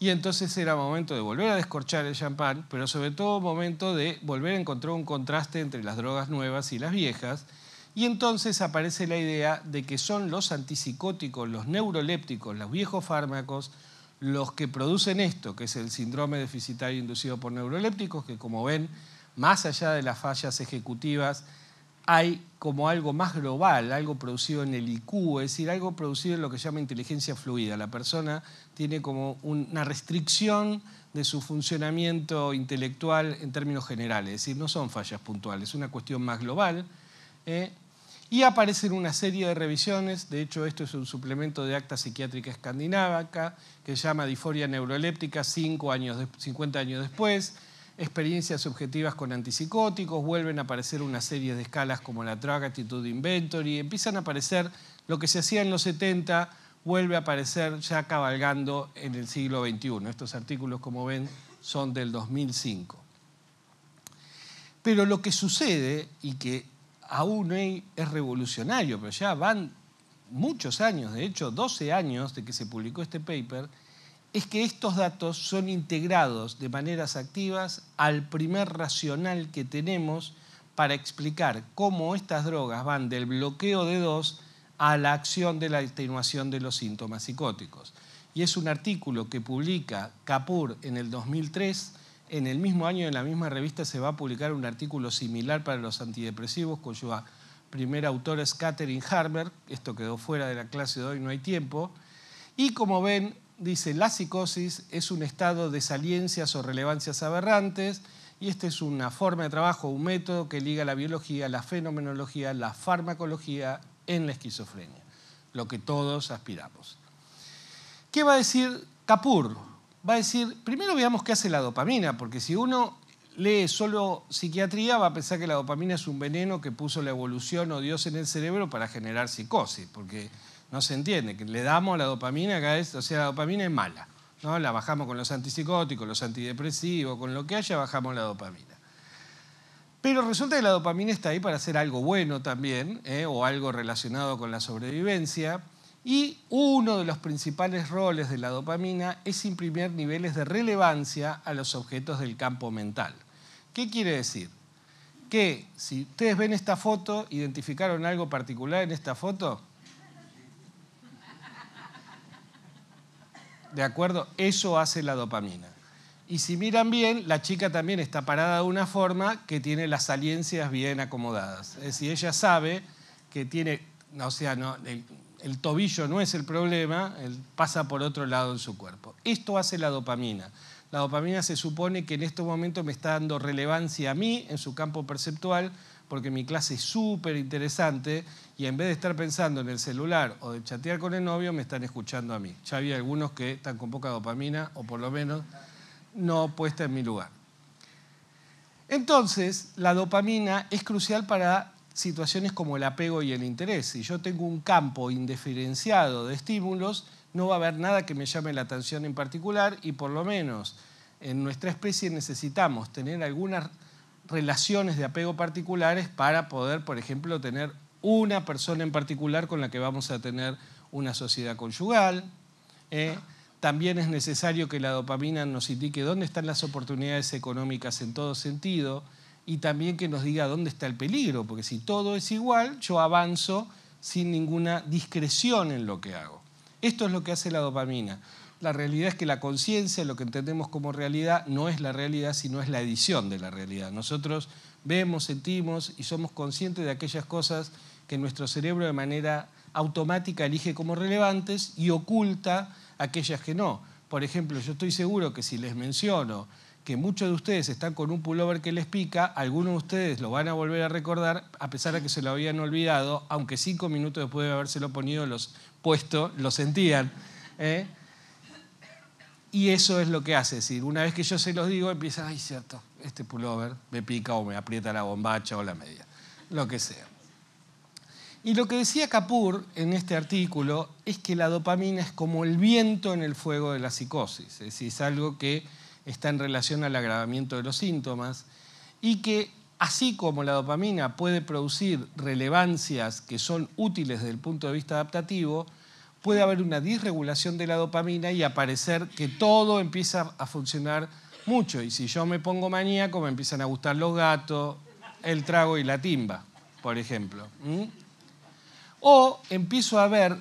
y entonces era momento de volver a descorchar el champán, pero sobre todo momento de volver a encontrar un contraste entre las drogas nuevas y las viejas. Y entonces aparece la idea de que son los antipsicóticos, los neurolépticos, los viejos fármacos, los que producen esto, que es el síndrome deficitario inducido por neurolépticos, que como ven, más allá de las fallas ejecutivas, hay como algo más global, algo producido en el IQ, es decir, algo producido en lo que se llama inteligencia fluida. La persona tiene como una restricción de su funcionamiento intelectual en términos generales, es decir, no son fallas puntuales, es una cuestión más global. ¿eh? Y aparecen una serie de revisiones, de hecho esto es un suplemento de Acta Psiquiátrica Escandinava, que se llama Diforia neuroeléptica 50 años después, experiencias subjetivas con antipsicóticos, vuelven a aparecer una serie de escalas como la Drug Attitude Inventory, empiezan a aparecer lo que se hacía en los 70, vuelve a aparecer ya cabalgando en el siglo XXI. Estos artículos, como ven, son del 2005. Pero lo que sucede, y que aún hoy es revolucionario, pero ya van muchos años, de hecho 12 años de que se publicó este paper, es que estos datos son integrados de maneras activas al primer racional que tenemos para explicar cómo estas drogas van del bloqueo de dos a la acción de la atenuación de los síntomas psicóticos. Y es un artículo que publica Capur en el 2003. En el mismo año, en la misma revista, se va a publicar un artículo similar para los antidepresivos, cuyo primer autor es Catherine Harmer. Esto quedó fuera de la clase de hoy, no hay tiempo. Y como ven, dice, la psicosis es un estado de saliencias o relevancias aberrantes y esta es una forma de trabajo, un método que liga la biología, la fenomenología, la farmacología en la esquizofrenia, lo que todos aspiramos. ¿Qué va a decir Kapur? Va a decir, primero veamos qué hace la dopamina, porque si uno lee solo psiquiatría va a pensar que la dopamina es un veneno que puso la evolución o Dios en el cerebro para generar psicosis, porque no se entiende. Que le damos la dopamina, o sea, la dopamina es mala. ¿no? La bajamos con los antipsicóticos, los antidepresivos, con lo que haya, bajamos la dopamina. Pero resulta que la dopamina está ahí para hacer algo bueno también, ¿eh? o algo relacionado con la sobrevivencia. Y uno de los principales roles de la dopamina es imprimir niveles de relevancia a los objetos del campo mental. ¿Qué quiere decir? Que si ustedes ven esta foto, identificaron algo particular en esta foto, ¿De acuerdo? Eso hace la dopamina. Y si miran bien, la chica también está parada de una forma que tiene las saliencias bien acomodadas. Es decir, ella sabe que tiene, o sea, el, tobillo no es el problema, pasa por otro lado en su cuerpo. Esto hace la dopamina. La dopamina se supone que en estos momentos me está dando relevancia a mí en su campo perceptual porque mi clase es súper interesante y en vez de estar pensando en el celular o de chatear con el novio, me están escuchando a mí. Ya había algunos que están con poca dopamina o por lo menos no puesta en mi lugar. Entonces, la dopamina es crucial para situaciones como el apego y el interés. Si yo tengo un campo indiferenciado de estímulos, no va a haber nada que me llame la atención en particular y por lo menos en nuestra especie necesitamos tener algunas relaciones de apego particulares para poder, por ejemplo, tener una persona en particular con la que vamos a tener una sociedad conyugal. ¿eh? también es necesario que la dopamina nos indique dónde están las oportunidades económicas en todo sentido y también que nos diga dónde está el peligro, porque si todo es igual, yo avanzo sin ninguna discreción en lo que hago. Esto es lo que hace la dopamina. La realidad es que la conciencia, lo que entendemos como realidad, no es la realidad, sino es la edición de la realidad. Nosotros vemos, sentimos y somos conscientes de aquellas cosas que nuestro cerebro de manera automática elige como relevantes y oculta aquellas que no. Por ejemplo, yo estoy seguro que si les menciono que muchos de ustedes están con un pullover que les pica, algunos de ustedes lo van a volver a recordar a pesar de que se lo habían olvidado, aunque cinco minutos después de habérselo ponido, los puesto, lo sentían. ¿eh? Y eso es lo que hace, es decir, una vez que yo se los digo, empiezan, ay, cierto, este pullover me pica o me aprieta la bombacha o la media, lo que sea. Y lo que decía Kapoor en este artículo es que la dopamina es como el viento en el fuego de la psicosis, es decir, es algo que está en relación al agravamiento de los síntomas y que así como la dopamina puede producir relevancias que son útiles desde el punto de vista adaptativo, puede haber una disregulación de la dopamina y aparecer que todo empieza a funcionar mucho. Y si yo me pongo maníaco, me empiezan a gustar los gatos, el trago y la timba, por ejemplo. O empiezo a, ver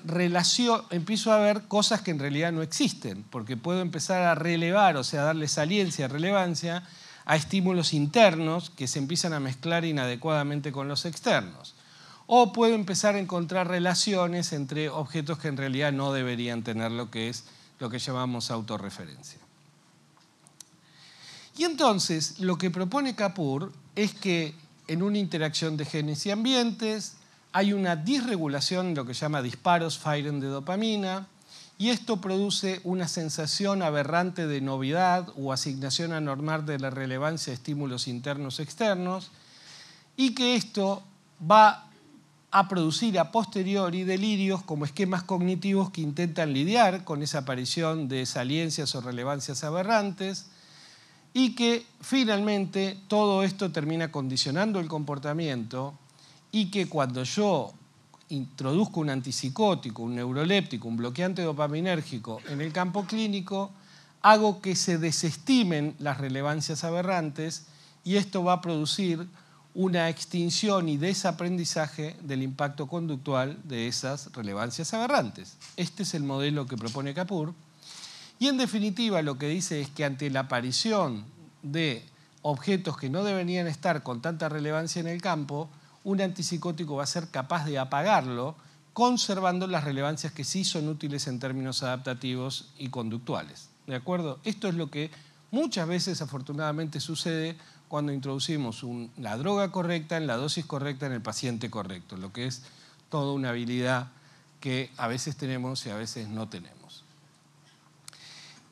empiezo a ver cosas que en realidad no existen, porque puedo empezar a relevar, o sea, darle saliencia, relevancia a estímulos internos que se empiezan a mezclar inadecuadamente con los externos o puedo empezar a encontrar relaciones entre objetos que en realidad no deberían tener lo que es lo que llamamos autorreferencia. Y entonces lo que propone Kapoor es que en una interacción de genes y ambientes hay una disregulación, lo que llama disparos firing de dopamina, y esto produce una sensación aberrante de novedad o asignación anormal de la relevancia de estímulos internos externos, y que esto va a producir a posteriori delirios como esquemas cognitivos que intentan lidiar con esa aparición de saliencias o relevancias aberrantes y que finalmente todo esto termina condicionando el comportamiento y que cuando yo introduzco un antipsicótico, un neuroléptico, un bloqueante dopaminérgico en el campo clínico, hago que se desestimen las relevancias aberrantes y esto va a producir una extinción y desaprendizaje del impacto conductual de esas relevancias aberrantes. Este es el modelo que propone Capur. Y en definitiva lo que dice es que ante la aparición de objetos que no deberían estar con tanta relevancia en el campo, un antipsicótico va a ser capaz de apagarlo conservando las relevancias que sí son útiles en términos adaptativos y conductuales. ¿De acuerdo? Esto es lo que muchas veces afortunadamente sucede cuando introducimos la droga correcta en la dosis correcta en el paciente correcto, lo que es toda una habilidad que a veces tenemos y a veces no tenemos.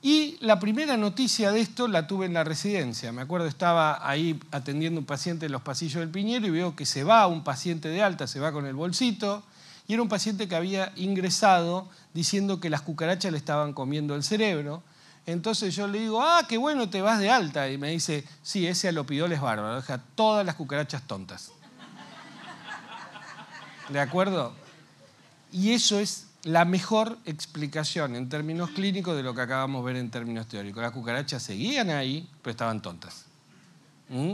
Y la primera noticia de esto la tuve en la residencia. Me acuerdo, estaba ahí atendiendo un paciente en los pasillos del Piñero y veo que se va un paciente de alta, se va con el bolsito, y era un paciente que había ingresado diciendo que las cucarachas le estaban comiendo el cerebro entonces yo le digo, ah, qué bueno, te vas de alta. Y me dice, sí, ese alopidol es bárbaro, deja todas las cucarachas tontas. ¿De acuerdo? Y eso es la mejor explicación en términos clínicos de lo que acabamos de ver en términos teóricos. Las cucarachas seguían ahí, pero estaban tontas. ¿Mm?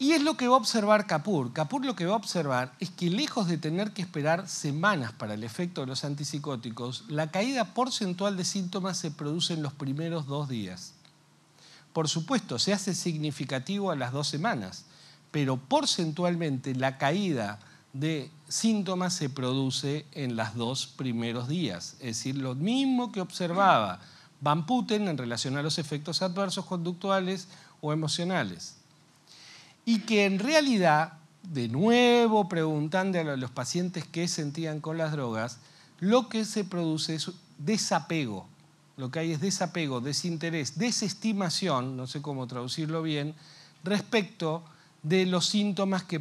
Y es lo que va a observar Kapoor. Kapoor lo que va a observar es que lejos de tener que esperar semanas para el efecto de los antipsicóticos, la caída porcentual de síntomas se produce en los primeros dos días. Por supuesto, se hace significativo a las dos semanas, pero porcentualmente la caída de síntomas se produce en los dos primeros días. Es decir, lo mismo que observaba Van Putten en relación a los efectos adversos conductuales o emocionales y que en realidad, de nuevo preguntando a los pacientes qué sentían con las drogas, lo que se produce es desapego. Lo que hay es desapego, desinterés, desestimación, no sé cómo traducirlo bien, respecto de los síntomas que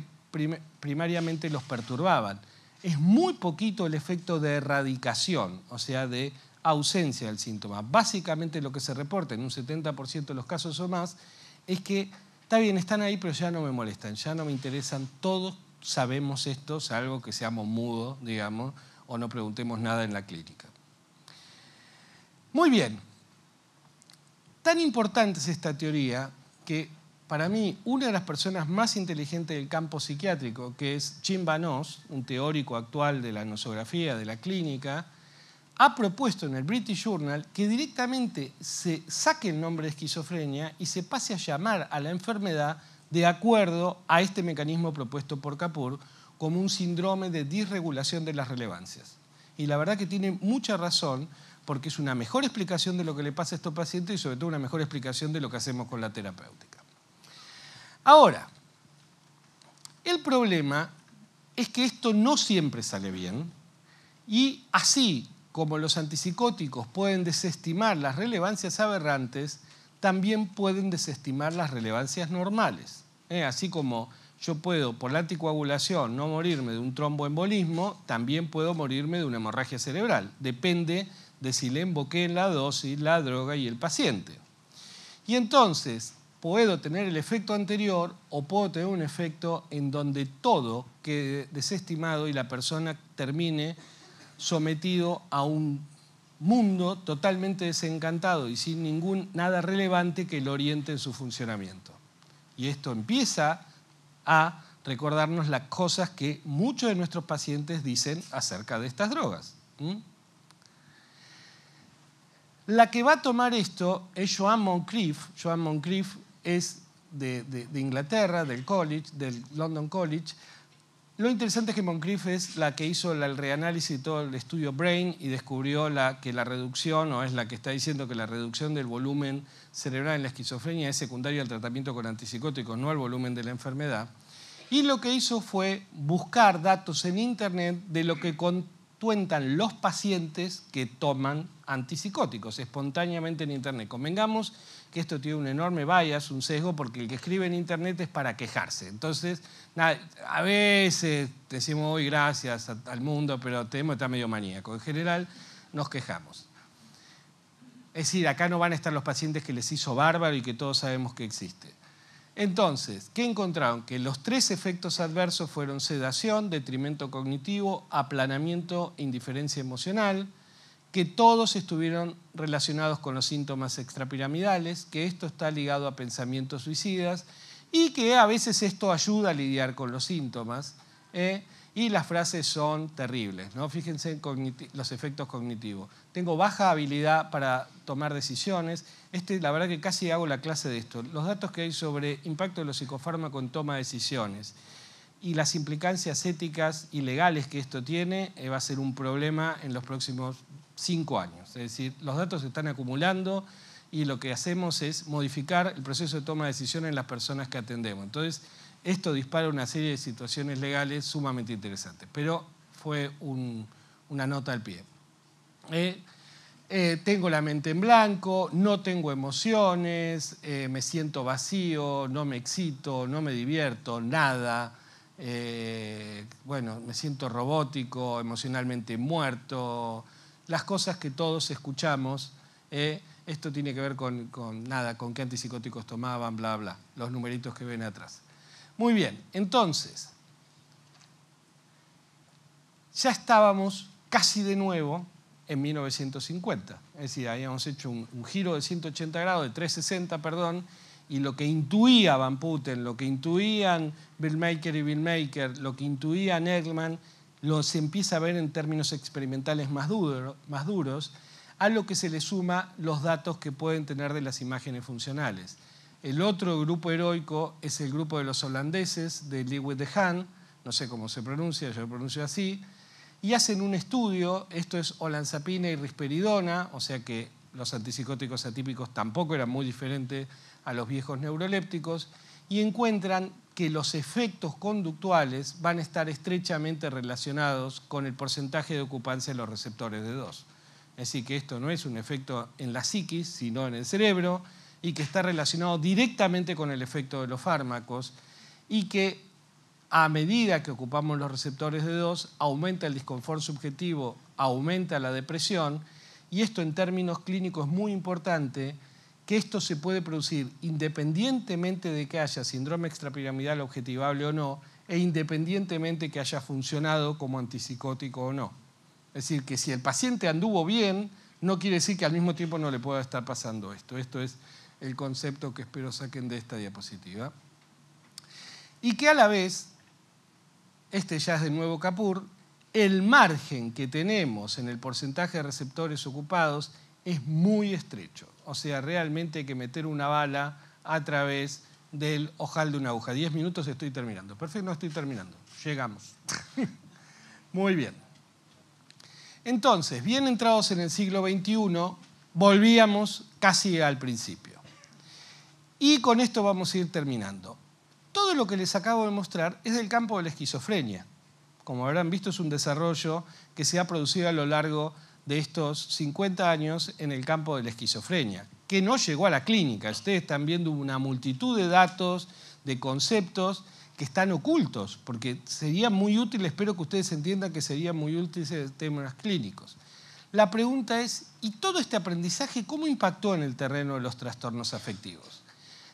primariamente los perturbaban. Es muy poquito el efecto de erradicación, o sea, de ausencia del síntoma. Básicamente lo que se reporta en un 70% de los casos o más es que Está bien, están ahí, pero ya no me molestan, ya no me interesan. Todos sabemos esto, salvo que seamos mudos, digamos, o no preguntemos nada en la clínica. Muy bien. Tan importante es esta teoría que para mí una de las personas más inteligentes del campo psiquiátrico, que es Jim un teórico actual de la nosografía, de la clínica, ha propuesto en el British Journal que directamente se saque el nombre de esquizofrenia y se pase a llamar a la enfermedad de acuerdo a este mecanismo propuesto por Kapoor como un síndrome de disregulación de las relevancias. Y la verdad que tiene mucha razón porque es una mejor explicación de lo que le pasa a estos pacientes y sobre todo una mejor explicación de lo que hacemos con la terapéutica. Ahora, el problema es que esto no siempre sale bien y así como los antipsicóticos pueden desestimar las relevancias aberrantes, también pueden desestimar las relevancias normales. ¿eh? Así como yo puedo, por la anticoagulación, no morirme de un tromboembolismo, también puedo morirme de una hemorragia cerebral. Depende de si le invoqué en la dosis, la droga y el paciente. Y entonces, puedo tener el efecto anterior o puedo tener un efecto en donde todo quede desestimado y la persona termine sometido a un mundo totalmente desencantado y sin ningún nada relevante que lo oriente en su funcionamiento. Y esto empieza a recordarnos las cosas que muchos de nuestros pacientes dicen acerca de estas drogas. La que va a tomar esto es Joan Moncrief. Joan Moncrief es de, de Inglaterra, del College, del London College, lo interesante es que Moncrief es la que hizo el reanálisis de todo el estudio Brain y descubrió que la reducción, o es la que está diciendo que la reducción del volumen cerebral en la esquizofrenia es secundaria al tratamiento con antipsicóticos, no al volumen de la enfermedad. Y lo que hizo fue buscar datos en Internet de lo que con cuentan los pacientes que toman antipsicóticos espontáneamente en Internet. Convengamos que esto tiene un enorme bias, un sesgo, porque el que escribe en Internet es para quejarse. Entonces, a veces decimos hoy gracias al mundo, pero tenemos estar medio maníaco. En general, nos quejamos. Es decir, acá no van a estar los pacientes que les hizo bárbaro y que todos sabemos que existe. Entonces, ¿qué encontraron? Que los tres efectos adversos fueron sedación, detrimento cognitivo, aplanamiento, indiferencia emocional, que todos estuvieron relacionados con los síntomas extrapiramidales, que esto está ligado a pensamientos suicidas y que a veces esto ayuda a lidiar con los síntomas. ¿eh? Y las frases son terribles, ¿no? Fíjense en los efectos cognitivos. Tengo baja habilidad para tomar decisiones. Este, la verdad que casi hago la clase de esto. Los datos que hay sobre impacto de los psicofármacos en toma de decisiones y las implicancias éticas y legales que esto tiene eh, va a ser un problema en los próximos cinco años. Es decir, los datos se están acumulando y lo que hacemos es modificar el proceso de toma de decisiones en las personas que atendemos. Entonces, esto dispara una serie de situaciones legales sumamente interesantes, pero fue una nota al pie. Eh, eh, tengo la mente en blanco, no tengo emociones, eh, me siento vacío, no me excito, no me divierto, nada. bueno, me siento robótico, emocionalmente muerto, las cosas que todos escuchamos. esto tiene que ver con nada, con qué antipsicóticos tomaban, bla, bla, los numeritos que ven atrás. Muy bien, entonces, ya estábamos casi de nuevo en 1950. Es decir, habíamos hecho un, giro de 180 grados, de 360, perdón, y lo que intuía Van Putten, lo que intuían Bill y Bill lo que intuía Eggman, lo se empieza a ver en términos experimentales más, más duros, a lo que se le suma los datos que pueden tener de las imágenes funcionales. El otro grupo heroico es el grupo de los holandeses, de Leeuwen de Han, no sé cómo se pronuncia, yo lo pronuncio así, y hacen un estudio, esto es olanzapina y risperidona, o sea que los antipsicóticos atípicos tampoco eran muy diferentes a los viejos neurolépticos, y encuentran que los efectos conductuales van a estar estrechamente relacionados con el porcentaje de ocupancia de los receptores de 2. Así que esto no es un efecto en la psiquis, sino en el cerebro, y que está relacionado directamente con el efecto de los fármacos y que a medida que ocupamos los receptores de dos aumenta el disconfort subjetivo, aumenta la depresión y esto en términos clínicos es muy importante que esto se puede producir independientemente de que haya síndrome extrapiramidal objetivable o no e independientemente que haya funcionado como antipsicótico o no. Es decir, que si el paciente anduvo bien, no quiere decir que al mismo tiempo no le pueda estar pasando esto. Esto es el concepto que espero saquen de esta diapositiva. Y que a la vez, este ya es de nuevo Capur, el margen que tenemos en el porcentaje de receptores ocupados es muy estrecho. O sea, realmente hay que meter una bala a través del ojal de una aguja. Diez minutos estoy terminando. Perfecto, no estoy terminando. Llegamos. muy bien. Entonces, bien entrados en el siglo XXI, volvíamos casi al principio. Y con esto vamos a ir terminando. Todo lo que les acabo de mostrar es del campo de la esquizofrenia. Como habrán visto, es un desarrollo que se ha producido a lo largo de estos 50 años en el campo de la esquizofrenia, que no llegó a la clínica. Ustedes están viendo una multitud de datos, de conceptos que están ocultos, porque sería muy útil, espero que ustedes entiendan que sería muy útil en temas clínicos. La pregunta es, ¿y todo este aprendizaje cómo impactó en el terreno de los trastornos afectivos?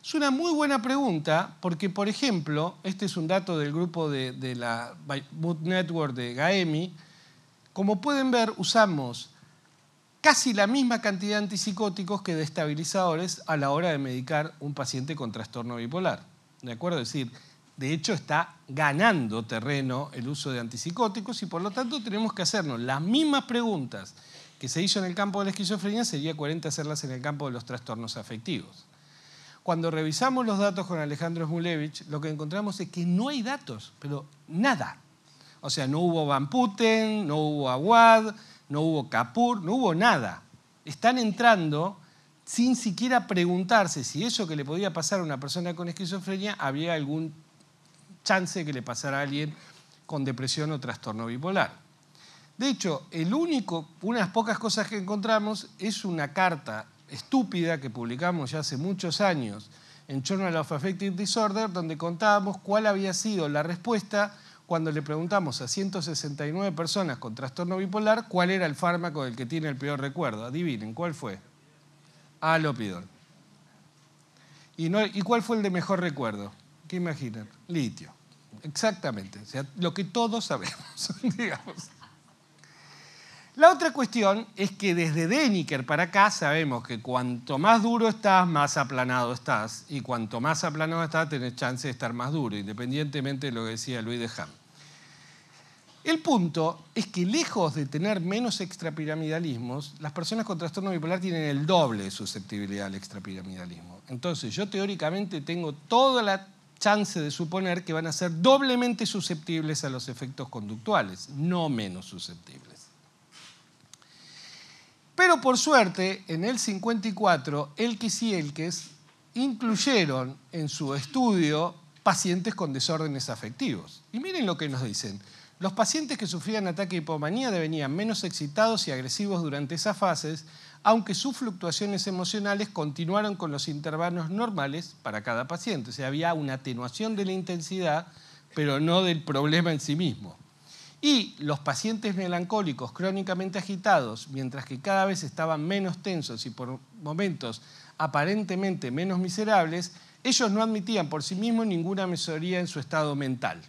Es una muy buena pregunta porque, por ejemplo, este es un dato del grupo de, la Boot Network de Gaemi, como pueden ver usamos casi la misma cantidad de antipsicóticos que de estabilizadores a la hora de medicar un paciente con trastorno bipolar. ¿De acuerdo? Es decir, de hecho está ganando terreno el uso de antipsicóticos y por lo tanto tenemos que hacernos las mismas preguntas que se hizo en el campo de la esquizofrenia, sería coherente hacerlas en el campo de los trastornos afectivos. Cuando revisamos los datos con Alejandro Smulevich, lo que encontramos es que no hay datos, pero nada. O sea, no hubo Van Putten, no hubo Aguad, no hubo Kapur, no hubo nada. Están entrando sin siquiera preguntarse si eso que le podía pasar a una persona con esquizofrenia había algún chance que le pasara a alguien con depresión o trastorno bipolar. De hecho, el único, unas pocas cosas que encontramos es una carta estúpida que publicamos ya hace muchos años en Journal of Affective Disorder, donde contábamos cuál había sido la respuesta cuando le preguntamos a 169 personas con trastorno bipolar cuál era el fármaco del que tiene el peor recuerdo. Adivinen, ¿cuál fue? Alopidol. ¿Y, no, ¿Y cuál fue el de mejor recuerdo? ¿Qué imaginan? Litio. Exactamente. O sea, lo que todos sabemos, digamos. La otra cuestión es que desde Deniker para acá sabemos que cuanto más duro estás, más aplanado estás. Y cuanto más aplanado estás, tenés chance de estar más duro, independientemente de lo que decía Louis de Ham. El punto es que lejos de tener menos extrapiramidalismos, las personas con trastorno bipolar tienen el doble de susceptibilidad al extrapiramidalismo. Entonces yo teóricamente tengo toda la chance de suponer que van a ser doblemente susceptibles a los efectos conductuales, no menos susceptibles. Pero por suerte, en el 54, Elkis y Elkes incluyeron en su estudio pacientes con desórdenes afectivos. Y miren lo que nos dicen. Los pacientes que sufrían ataque de hipomanía devenían menos excitados y agresivos durante esas fases, aunque sus fluctuaciones emocionales continuaron con los intervalos normales para cada paciente. O sea, había una atenuación de la intensidad, pero no del problema en sí mismo. Y los pacientes melancólicos crónicamente agitados, mientras que cada vez estaban menos tensos y por momentos aparentemente menos miserables, ellos no admitían por sí mismos ninguna mejoría en su estado mental.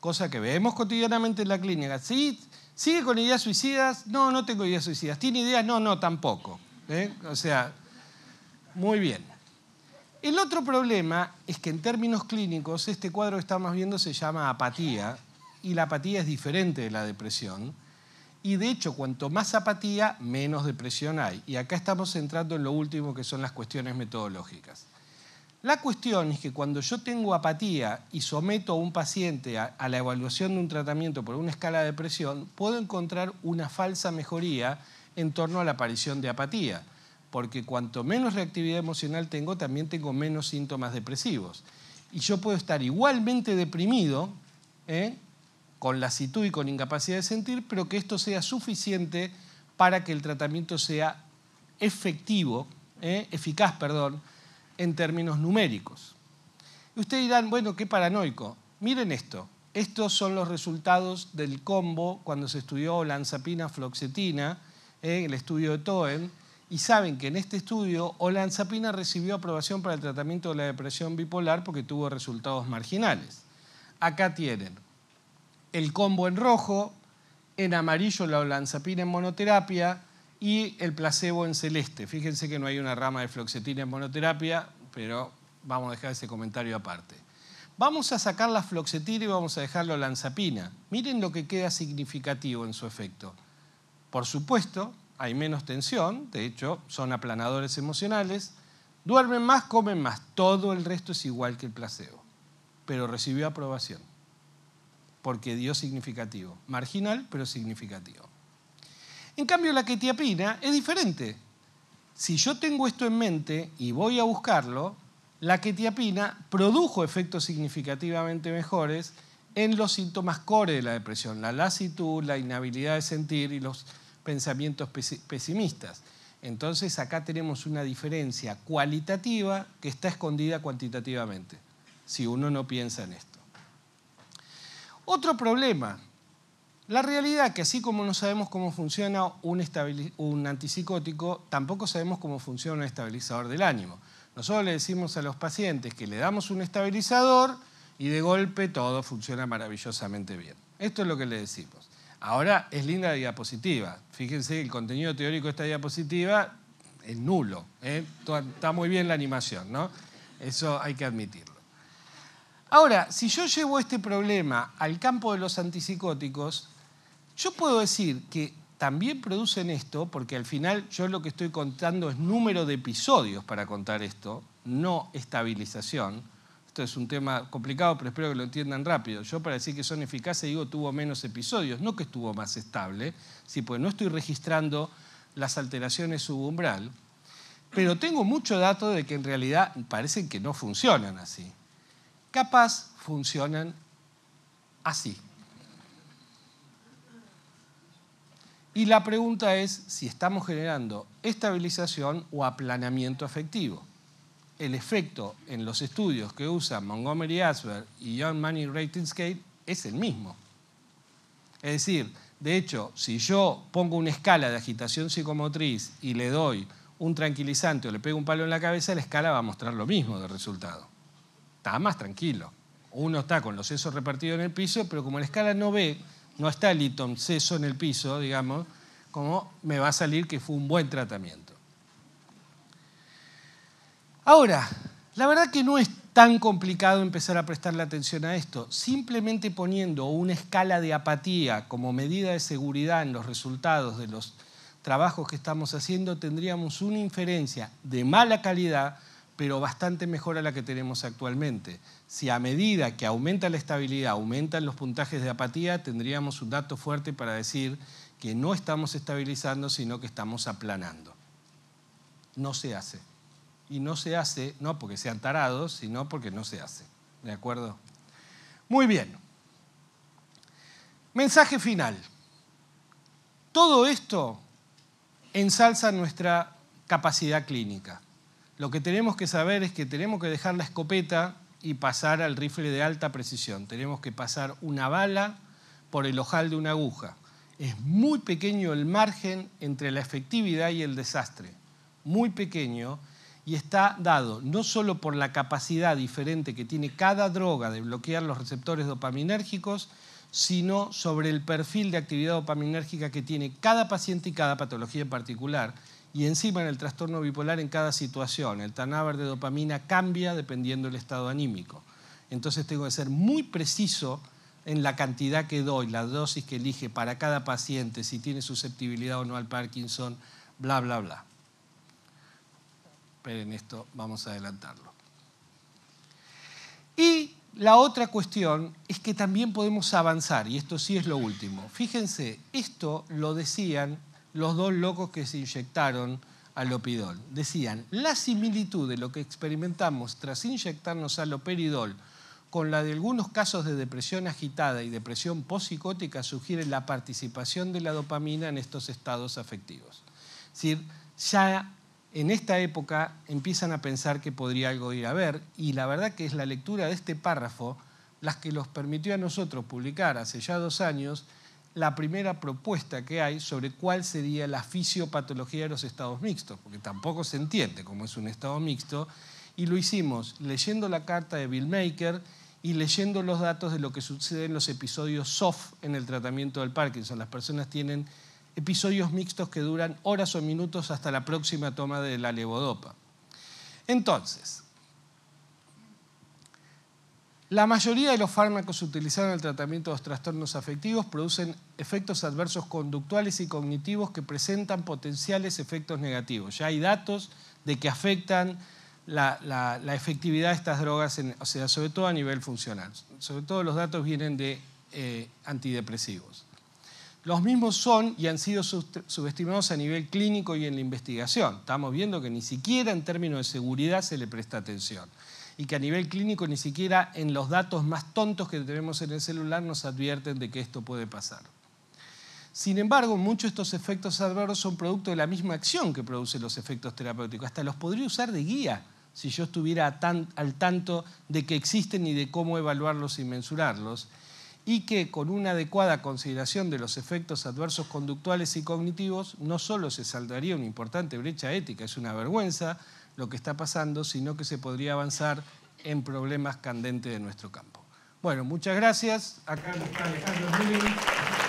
Cosa que vemos cotidianamente en la clínica. ¿Sí? ¿Sigue con ideas suicidas? No, no tengo ideas suicidas. ¿Tiene ideas? No, no, tampoco. ¿Eh? O sea, muy bien. El otro problema es que en términos clínicos este cuadro que estamos viendo se llama apatía y la apatía es diferente de la depresión. Y de hecho, cuanto más apatía, menos depresión hay. Y acá estamos entrando en lo último, que son las cuestiones metodológicas. La cuestión es que cuando yo tengo apatía y someto a un paciente a, la evaluación de un tratamiento por una escala de depresión, puedo encontrar una falsa mejoría en torno a la aparición de apatía, porque cuanto menos reactividad emocional tengo, también tengo menos síntomas depresivos. Y yo puedo estar igualmente deprimido ¿eh? con lasitud y con incapacidad de sentir, pero que esto sea suficiente para que el tratamiento sea efectivo, eh, eficaz, perdón, en términos numéricos. Y ustedes dirán, bueno, qué paranoico. Miren esto. Estos son los resultados del combo cuando se estudió olanzapina floxetina, eh, en el estudio de Toen, y saben que en este estudio olanzapina recibió aprobación para el tratamiento de la depresión bipolar porque tuvo resultados marginales. Acá tienen el combo en rojo, en amarillo la olanzapina en monoterapia y el placebo en celeste. Fíjense que no hay una rama de floxetina en monoterapia, pero vamos a dejar ese comentario aparte. Vamos a sacar la floxetina y vamos a dejar la olanzapina. Miren lo que queda significativo en su efecto. Por supuesto, hay menos tensión, de hecho, son aplanadores emocionales, duermen más, comen más, todo el resto es igual que el placebo, pero recibió aprobación porque dio significativo. Marginal, pero significativo. En cambio, la quetiapina es diferente. Si yo tengo esto en mente y voy a buscarlo, la quetiapina produjo efectos significativamente mejores en los síntomas core de la depresión, la lasitud, la inhabilidad de sentir y los pensamientos pesimistas. Entonces acá tenemos una diferencia cualitativa que está escondida cuantitativamente, si uno no piensa en esto. Otro problema, la realidad que así como no sabemos cómo funciona un, antipsicótico, tampoco sabemos cómo funciona un estabilizador del ánimo. Nosotros le decimos a los pacientes que le damos un estabilizador y de golpe todo funciona maravillosamente bien. Esto es lo que le decimos. Ahora es linda la diapositiva. Fíjense, que el contenido teórico de esta diapositiva es nulo. ¿eh? Está muy bien la animación, ¿no? Eso hay que admitir. Ahora, si yo llevo este problema al campo de los antipsicóticos, yo puedo decir que también producen esto, porque al final yo lo que estoy contando es número de episodios para contar esto, no estabilización. Esto es un tema complicado, pero espero que lo entiendan rápido. Yo para decir que son eficaces digo tuvo menos episodios, no que estuvo más estable, si pues no estoy registrando las alteraciones subumbral, pero tengo mucho dato de que en realidad parece que no funcionan así. Capaz funcionan así. Y la pregunta es si estamos generando estabilización o aplanamiento afectivo. El efecto en los estudios que usan Montgomery Asper y John Money Rating Scale es el mismo. Es decir, de hecho, si yo pongo una escala de agitación psicomotriz y le doy un tranquilizante o le pego un palo en la cabeza, la escala va a mostrar lo mismo de resultado nada más tranquilo. Uno está con los sesos repartidos en el piso, pero como la escala no ve, no está el item seso en el piso, digamos, como me va a salir que fue un buen tratamiento. Ahora, la verdad que no es tan complicado empezar a prestarle atención a esto. Simplemente poniendo una escala de apatía como medida de seguridad en los resultados de los trabajos que estamos haciendo, tendríamos una inferencia de mala calidad pero bastante mejor a la que tenemos actualmente. Si a medida que aumenta la estabilidad, aumentan los puntajes de apatía, tendríamos un dato fuerte para decir que no estamos estabilizando, sino que estamos aplanando. No se hace. Y no se hace, no porque sean tarados, sino porque no se hace. ¿De acuerdo? Muy bien. Mensaje final. Todo esto ensalza nuestra capacidad clínica. Lo que tenemos que saber es que tenemos que dejar la escopeta y pasar al rifle de alta precisión. Tenemos que pasar una bala por el ojal de una aguja. Es muy pequeño el margen entre la efectividad y el desastre, muy pequeño, y está dado no solo por la capacidad diferente que tiene cada droga de bloquear los receptores dopaminérgicos, sino sobre el perfil de actividad dopaminérgica que tiene cada paciente y cada patología en particular y encima en el trastorno bipolar en cada situación. El tanáver de dopamina cambia dependiendo del estado anímico. Entonces tengo que ser muy preciso en la cantidad que doy, la dosis que elige para cada paciente, si tiene susceptibilidad o no al Parkinson, bla, bla, bla. Pero en esto vamos a adelantarlo. Y la otra cuestión es que también podemos avanzar, y esto sí es lo último. Fíjense, esto lo decían los dos locos que se inyectaron opidol. Decían, la similitud de lo que experimentamos tras inyectarnos al operidol con la de algunos casos de depresión agitada y depresión posicótica sugiere la participación de la dopamina en estos estados afectivos. Es decir, ya en esta época empiezan a pensar que podría algo ir a ver y la verdad que es la lectura de este párrafo las que los permitió a nosotros publicar hace ya dos años la primera propuesta que hay sobre cuál sería la fisiopatología de los estados mixtos, porque tampoco se entiende cómo es un estado mixto, y lo hicimos leyendo la carta de Bill Maker y leyendo los datos de lo que sucede en los episodios soft en el tratamiento del Parkinson. Las personas tienen episodios mixtos que duran horas o minutos hasta la próxima toma de la levodopa. Entonces, la mayoría de los fármacos utilizados en el tratamiento de los trastornos afectivos producen efectos adversos conductuales y cognitivos que presentan potenciales efectos negativos. Ya hay datos de que afectan la, efectividad de estas drogas, o sea, sobre todo a nivel funcional. Sobre todo los datos vienen de eh, antidepresivos. Los mismos son y han sido subestimados a nivel clínico y en la investigación. Estamos viendo que ni siquiera en términos de seguridad se le presta atención y que a nivel clínico ni siquiera en los datos más tontos que tenemos en el celular nos advierten de que esto puede pasar. Sin embargo, muchos de estos efectos adversos son producto de la misma acción que producen los efectos terapéuticos. Hasta los podría usar de guía si yo estuviera al tanto de que existen y de cómo evaluarlos y mensurarlos, y que con una adecuada consideración de los efectos adversos conductuales y cognitivos, no solo se saldaría una importante brecha ética, es una vergüenza, lo que está pasando, sino que se podría avanzar en problemas candentes de nuestro campo. Bueno, muchas gracias. Acá está Alejandro